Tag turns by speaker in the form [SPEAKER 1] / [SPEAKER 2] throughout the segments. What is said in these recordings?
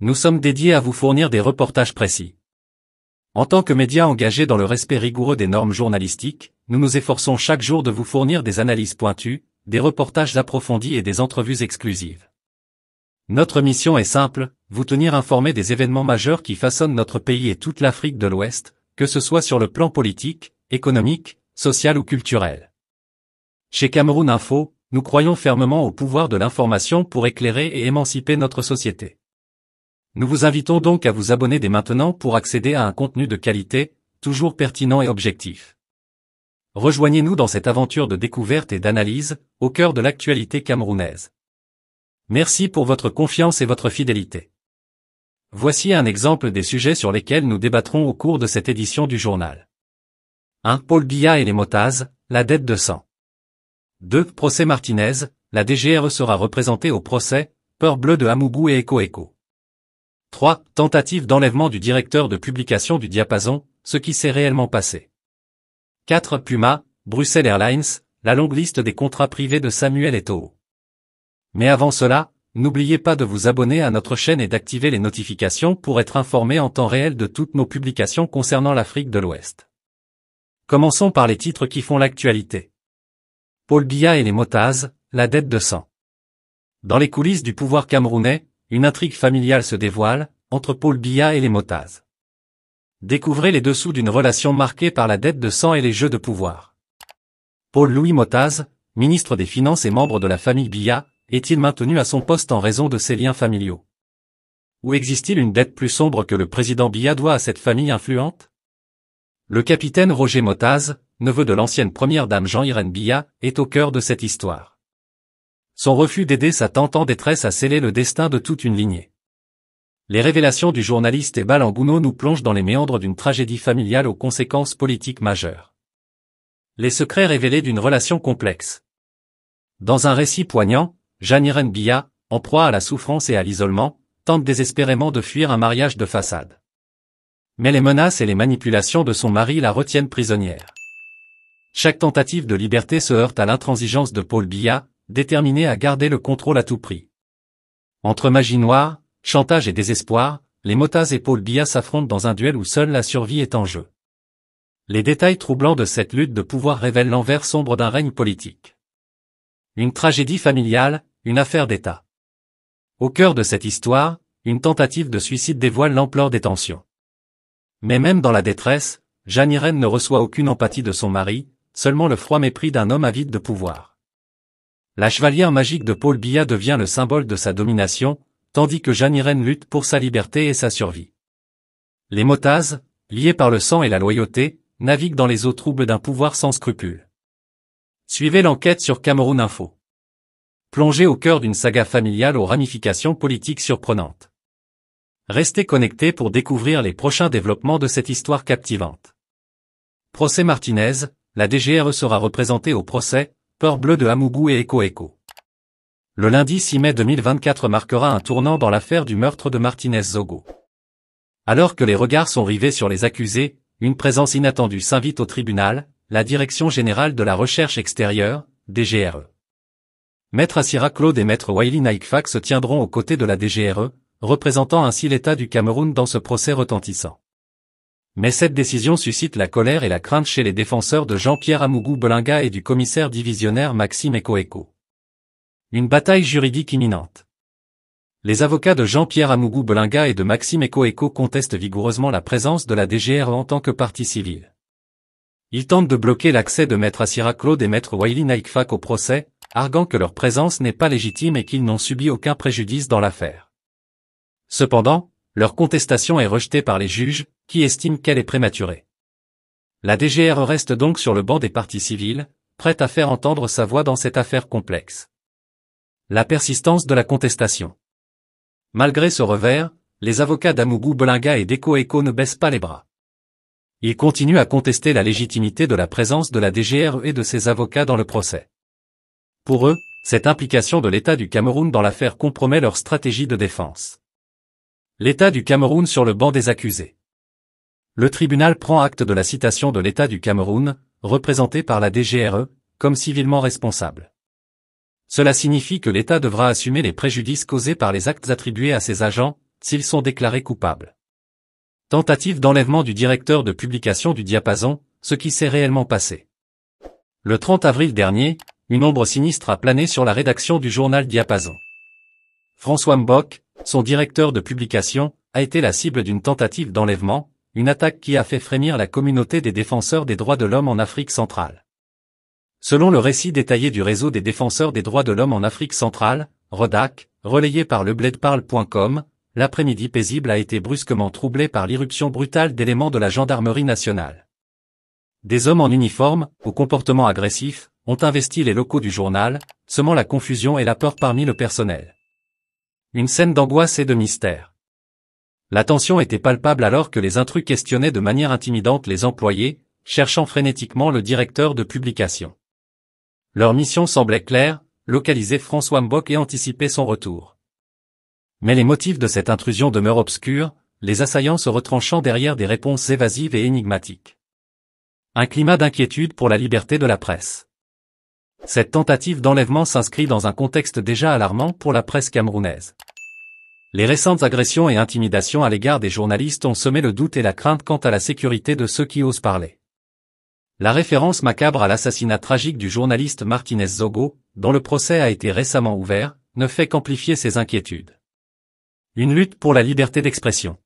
[SPEAKER 1] Nous sommes dédiés à vous fournir des reportages précis. En tant que médias engagés dans le respect rigoureux des normes journalistiques, nous nous efforçons chaque jour de vous fournir des analyses pointues, des reportages approfondis et des entrevues exclusives. Notre mission est simple, vous tenir informé des événements majeurs qui façonnent notre pays et toute l'Afrique de l'Ouest, que ce soit sur le plan politique, économique, social ou culturel. Chez Cameroun Info, nous croyons fermement au pouvoir de l'information pour éclairer et émanciper notre société. Nous vous invitons donc à vous abonner dès maintenant pour accéder à un contenu de qualité, toujours pertinent et objectif. Rejoignez-nous dans cette aventure de découverte et d'analyse, au cœur de l'actualité camerounaise. Merci pour votre confiance et votre fidélité. Voici un exemple des sujets sur lesquels nous débattrons au cours de cette édition du journal. 1. Paul Biya et les motazes, la dette de sang. 2. Procès Martinez, la DGRE sera représentée au procès, peur bleue de Hamoubou et Eco Eco. 3. Tentative d'enlèvement du directeur de publication du diapason, ce qui s'est réellement passé. 4. Puma, Bruxelles Airlines, la longue liste des contrats privés de Samuel Eto'o. Mais avant cela, n'oubliez pas de vous abonner à notre chaîne et d'activer les notifications pour être informé en temps réel de toutes nos publications concernant l'Afrique de l'Ouest. Commençons par les titres qui font l'actualité. Paul Biya et les Motaz, la dette de sang. Dans les coulisses du pouvoir camerounais, une intrigue familiale se dévoile, entre Paul Biya et les Motaz. Découvrez les dessous d'une relation marquée par la dette de sang et les jeux de pouvoir. Paul-Louis Motaz, ministre des Finances et membre de la famille Biya, est-il maintenu à son poste en raison de ses liens familiaux Ou existe-t-il une dette plus sombre que le président Biya doit à cette famille influente Le capitaine Roger Motaz, neveu de l'ancienne première dame Jean-Irène Biya, est au cœur de cette histoire. Son refus d'aider sa tante en détresse a scellé le destin de toute une lignée. Les révélations du journaliste Ebal Angouno nous plongent dans les méandres d'une tragédie familiale aux conséquences politiques majeures. Les secrets révélés d'une relation complexe. Dans un récit poignant, Jeanne-Irene Bia, en proie à la souffrance et à l'isolement, tente désespérément de fuir un mariage de façade. Mais les menaces et les manipulations de son mari la retiennent prisonnière. Chaque tentative de liberté se heurte à l'intransigeance de Paul Bia, déterminé à garder le contrôle à tout prix. Entre magie noire, chantage et désespoir, les Motas et Paul Bia s'affrontent dans un duel où seule la survie est en jeu. Les détails troublants de cette lutte de pouvoir révèlent l'envers sombre d'un règne politique. Une tragédie familiale, une affaire d'État. Au cœur de cette histoire, une tentative de suicide dévoile l'ampleur des tensions. Mais même dans la détresse, Jeanne Irène ne reçoit aucune empathie de son mari, seulement le froid mépris d'un homme avide de pouvoir. La chevalière magique de Paul Bia devient le symbole de sa domination, tandis que Jeanne irene lutte pour sa liberté et sa survie. Les Motaz, liés par le sang et la loyauté, naviguent dans les eaux troubles d'un pouvoir sans scrupules. Suivez l'enquête sur Cameroun Info. Plongez au cœur d'une saga familiale aux ramifications politiques surprenantes. Restez connectés pour découvrir les prochains développements de cette histoire captivante. Procès Martinez, la DGRE sera représentée au procès, Peur bleu de Amougou et Echo Echo. Le lundi 6 mai 2024 marquera un tournant dans l'affaire du meurtre de Martinez Zogo. Alors que les regards sont rivés sur les accusés, une présence inattendue s'invite au tribunal, la Direction générale de la recherche extérieure, DGRE. Maître Assira Claude et Maître Waili Naikfak se tiendront aux côtés de la DGRE, représentant ainsi l'État du Cameroun dans ce procès retentissant. Mais cette décision suscite la colère et la crainte chez les défenseurs de Jean-Pierre Amougou-Belinga et du commissaire divisionnaire Maxime Ecoeco. Une bataille juridique imminente. Les avocats de Jean-Pierre Amougou-Belinga et de Maxime Ekoeko contestent vigoureusement la présence de la DGR e en tant que partie civile. Ils tentent de bloquer l'accès de Maître Assira Claude et Maître Waili Naikfak au procès, arguant que leur présence n'est pas légitime et qu'ils n'ont subi aucun préjudice dans l'affaire. Cependant, leur contestation est rejetée par les juges, qui estiment qu'elle est prématurée. La DGR reste donc sur le banc des parties civiles, prête à faire entendre sa voix dans cette affaire complexe. La persistance de la contestation. Malgré ce revers, les avocats d'Amougou Belinga et Eko ne baissent pas les bras. Ils continuent à contester la légitimité de la présence de la DGR et de ses avocats dans le procès. Pour eux, cette implication de l'État du Cameroun dans l'affaire compromet leur stratégie de défense. L'État du Cameroun sur le banc des accusés. Le tribunal prend acte de la citation de l'État du Cameroun, représenté par la DGRE, comme civilement responsable. Cela signifie que l'État devra assumer les préjudices causés par les actes attribués à ses agents, s'ils sont déclarés coupables. Tentative d'enlèvement du directeur de publication du diapason, ce qui s'est réellement passé. Le 30 avril dernier, une ombre sinistre a plané sur la rédaction du journal Diapason. François Mbok, son directeur de publication, a été la cible d'une tentative d'enlèvement, une attaque qui a fait frémir la communauté des défenseurs des droits de l'homme en Afrique centrale. Selon le récit détaillé du réseau des défenseurs des droits de l'homme en Afrique centrale, (RODAC), relayé par lebledparle.com, l'après-midi paisible a été brusquement troublé par l'irruption brutale d'éléments de la gendarmerie nationale. Des hommes en uniforme, au comportement agressif, ont investi les locaux du journal, semant la confusion et la peur parmi le personnel. Une scène d'angoisse et de mystère. La tension était palpable alors que les intrus questionnaient de manière intimidante les employés, cherchant frénétiquement le directeur de publication. Leur mission semblait claire, localiser François Mbok et anticiper son retour. Mais les motifs de cette intrusion demeurent obscurs, les assaillants se retranchant derrière des réponses évasives et énigmatiques. Un climat d'inquiétude pour la liberté de la presse. Cette tentative d'enlèvement s'inscrit dans un contexte déjà alarmant pour la presse camerounaise. Les récentes agressions et intimidations à l'égard des journalistes ont semé le doute et la crainte quant à la sécurité de ceux qui osent parler. La référence macabre à l'assassinat tragique du journaliste Martinez Zogo, dont le procès a été récemment ouvert, ne fait qu'amplifier ces inquiétudes. Une lutte pour la liberté d'expression.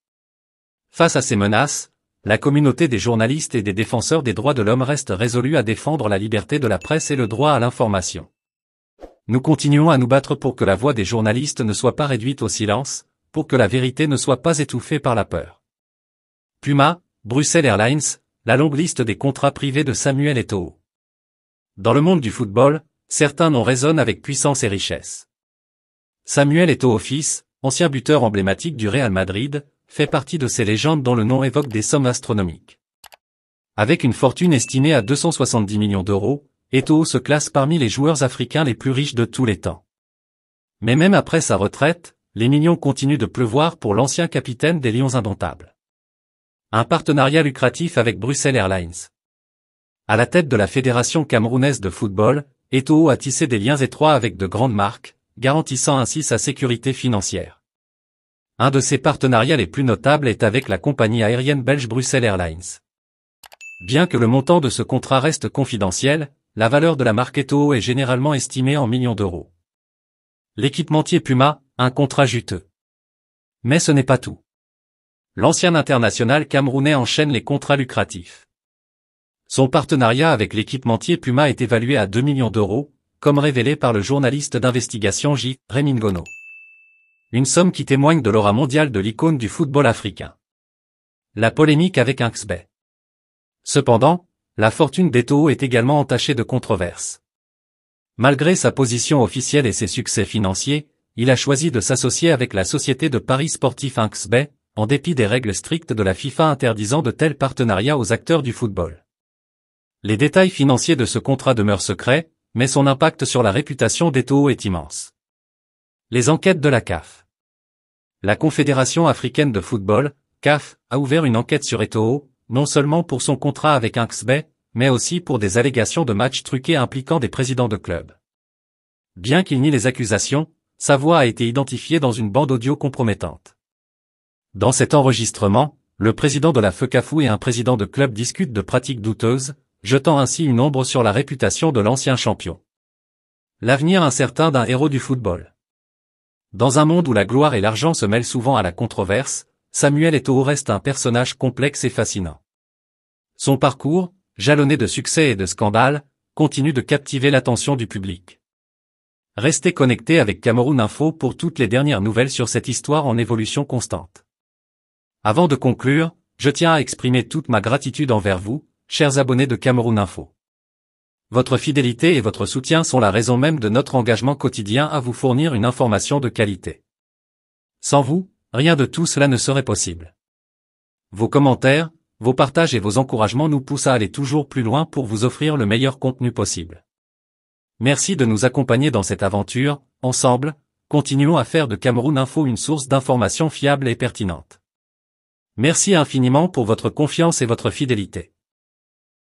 [SPEAKER 1] Face à ces menaces, la communauté des journalistes et des défenseurs des droits de l'homme reste résolue à défendre la liberté de la presse et le droit à l'information. Nous continuons à nous battre pour que la voix des journalistes ne soit pas réduite au silence, pour que la vérité ne soit pas étouffée par la peur. Puma, Bruxelles Airlines, la longue liste des contrats privés de Samuel Eto'o. Dans le monde du football, certains noms raisonnent avec puissance et richesse. Samuel Eto'o fils, ancien buteur emblématique du Real Madrid, fait partie de ces légendes dont le nom évoque des sommes astronomiques. Avec une fortune estimée à 270 millions d'euros, Eto'o se classe parmi les joueurs africains les plus riches de tous les temps. Mais même après sa retraite, les millions continuent de pleuvoir pour l'ancien capitaine des Lions indomptables. Un partenariat lucratif avec Bruxelles Airlines. À la tête de la Fédération camerounaise de football, Eto'o a tissé des liens étroits avec de grandes marques, garantissant ainsi sa sécurité financière. Un de ses partenariats les plus notables est avec la compagnie aérienne belge Bruxelles Airlines. Bien que le montant de ce contrat reste confidentiel, la valeur de la marque est généralement estimée en millions d'euros. L'équipementier Puma, un contrat juteux. Mais ce n'est pas tout. L'ancien international camerounais enchaîne les contrats lucratifs. Son partenariat avec l'équipementier Puma est évalué à 2 millions d'euros, comme révélé par le journaliste d'investigation J. Remingono. Une somme qui témoigne de l'aura mondiale de l'icône du football africain. La polémique avec XB. Cependant, la fortune d'Etoho est également entachée de controverses. Malgré sa position officielle et ses succès financiers, il a choisi de s'associer avec la société de paris sportif Bay, en dépit des règles strictes de la FIFA interdisant de tels partenariats aux acteurs du football. Les détails financiers de ce contrat demeurent secrets, mais son impact sur la réputation d'Etoho est immense. Les enquêtes de la CAF La Confédération africaine de football, CAF, a ouvert une enquête sur Eto'o, non seulement pour son contrat avec XB, mais aussi pour des allégations de matchs truqués impliquant des présidents de clubs. Bien qu'il nie les accusations, sa voix a été identifiée dans une bande audio compromettante. Dans cet enregistrement, le président de la FECAFU et un président de club discutent de pratiques douteuses, jetant ainsi une ombre sur la réputation de l'ancien champion. L'avenir incertain d'un héros du football. Dans un monde où la gloire et l'argent se mêlent souvent à la controverse, Samuel Eto'o reste un personnage complexe et fascinant. Son parcours, jalonné de succès et de scandales, continue de captiver l'attention du public. Restez connectés avec Cameroun Info pour toutes les dernières nouvelles sur cette histoire en évolution constante. Avant de conclure, je tiens à exprimer toute ma gratitude envers vous, chers abonnés de Cameroun Info. Votre fidélité et votre soutien sont la raison même de notre engagement quotidien à vous fournir une information de qualité. Sans vous, rien de tout cela ne serait possible. Vos commentaires, vos partages et vos encouragements nous poussent à aller toujours plus loin pour vous offrir le meilleur contenu possible. Merci de nous accompagner dans cette aventure, ensemble, continuons à faire de Cameroun Info une source d'information fiable et pertinente. Merci infiniment pour votre confiance et votre fidélité.